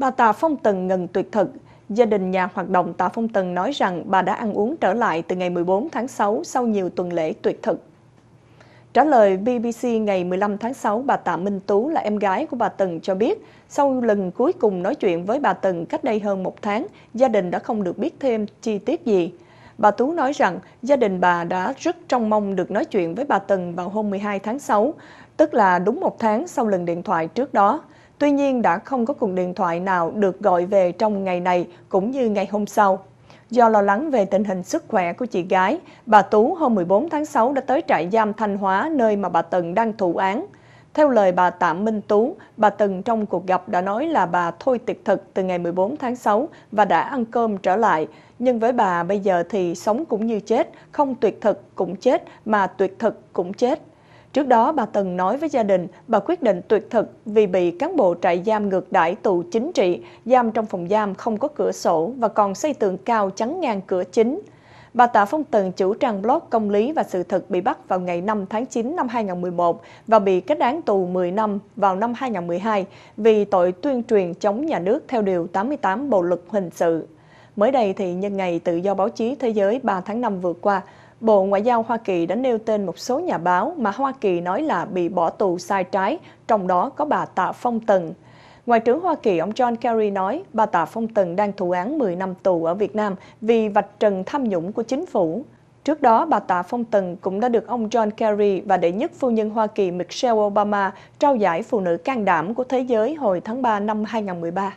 Bà Tạ Phong Tần ngừng tuyệt thực. Gia đình nhà hoạt động Tạ Phong Tần nói rằng bà đã ăn uống trở lại từ ngày 14 tháng 6 sau nhiều tuần lễ tuyệt thực. Trả lời BBC ngày 15 tháng 6, bà Tạ Minh Tú là em gái của bà Tần cho biết, sau lần cuối cùng nói chuyện với bà Tần cách đây hơn một tháng, gia đình đã không được biết thêm chi tiết gì. Bà Tú nói rằng gia đình bà đã rất trông mong được nói chuyện với bà Tần vào hôm 12 tháng 6, tức là đúng một tháng sau lần điện thoại trước đó. Tuy nhiên đã không có cuộc điện thoại nào được gọi về trong ngày này cũng như ngày hôm sau. Do lo lắng về tình hình sức khỏe của chị gái, bà Tú hôm 14 tháng 6 đã tới trại giam Thanh Hóa nơi mà bà Tần đang thụ án. Theo lời bà Tạm Minh Tú, bà Tần trong cuộc gặp đã nói là bà thôi tiệt thực từ ngày 14 tháng 6 và đã ăn cơm trở lại. Nhưng với bà bây giờ thì sống cũng như chết, không tuyệt thực cũng chết mà tuyệt thực cũng chết. Trước đó, bà từng nói với gia đình bà quyết định tuyệt thực vì bị cán bộ trại giam ngược đãi tù chính trị, giam trong phòng giam không có cửa sổ và còn xây tường cao chắn ngang cửa chính. Bà Tạ Phong Tần chủ trang blog Công lý và sự thật bị bắt vào ngày 5 tháng 9 năm 2011 và bị kết án tù 10 năm vào năm 2012 vì tội tuyên truyền chống nhà nước theo Điều 88 Bộ Luật Hình sự. Mới đây thì nhân ngày tự do báo chí thế giới 3 tháng 5 vừa qua, Bộ Ngoại giao Hoa Kỳ đã nêu tên một số nhà báo mà Hoa Kỳ nói là bị bỏ tù sai trái, trong đó có bà Tạ Phong Tần. Ngoại trưởng Hoa Kỳ ông John Kerry nói bà Tạ Phong Tần đang thụ án 10 năm tù ở Việt Nam vì vạch trần tham nhũng của chính phủ. Trước đó, bà Tạ Phong Tần cũng đã được ông John Kerry và đệ nhất phu nhân Hoa Kỳ Michelle Obama trao giải phụ nữ can đảm của thế giới hồi tháng 3 năm 2013.